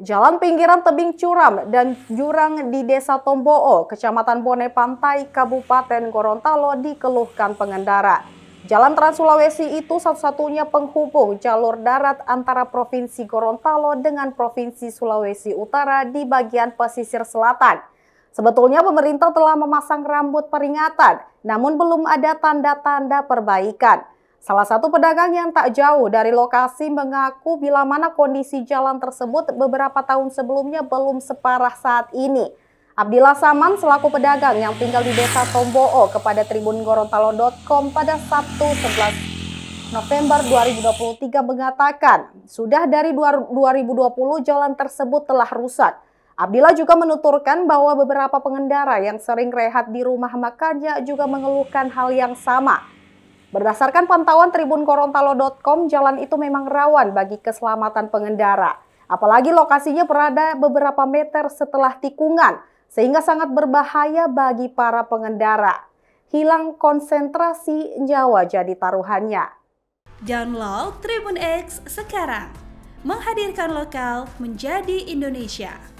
Jalan pinggiran tebing curam dan jurang di Desa Tomboo, Kecamatan Bone Pantai, Kabupaten Gorontalo dikeluhkan pengendara. Jalan Trans Sulawesi itu satu-satunya penghubung jalur darat antara Provinsi Gorontalo dengan Provinsi Sulawesi Utara di bagian pesisir selatan. Sebetulnya pemerintah telah memasang rambut peringatan, namun belum ada tanda-tanda perbaikan. Salah satu pedagang yang tak jauh dari lokasi mengaku bila mana kondisi jalan tersebut beberapa tahun sebelumnya belum separah saat ini. Abdillah Saman selaku pedagang yang tinggal di desa Tomboo kepada Tribun Gorontalo.com pada Sabtu 11 November 2023 mengatakan sudah dari 2020 jalan tersebut telah rusak. Abdillah juga menuturkan bahwa beberapa pengendara yang sering rehat di rumah makannya juga mengeluhkan hal yang sama. Berdasarkan pantauan Tribun tribunkorontalo.com, jalan itu memang rawan bagi keselamatan pengendara. Apalagi lokasinya berada beberapa meter setelah tikungan, sehingga sangat berbahaya bagi para pengendara. Hilang konsentrasi nyawa jadi taruhannya. Download Tribun X sekarang. Menghadirkan lokal menjadi Indonesia.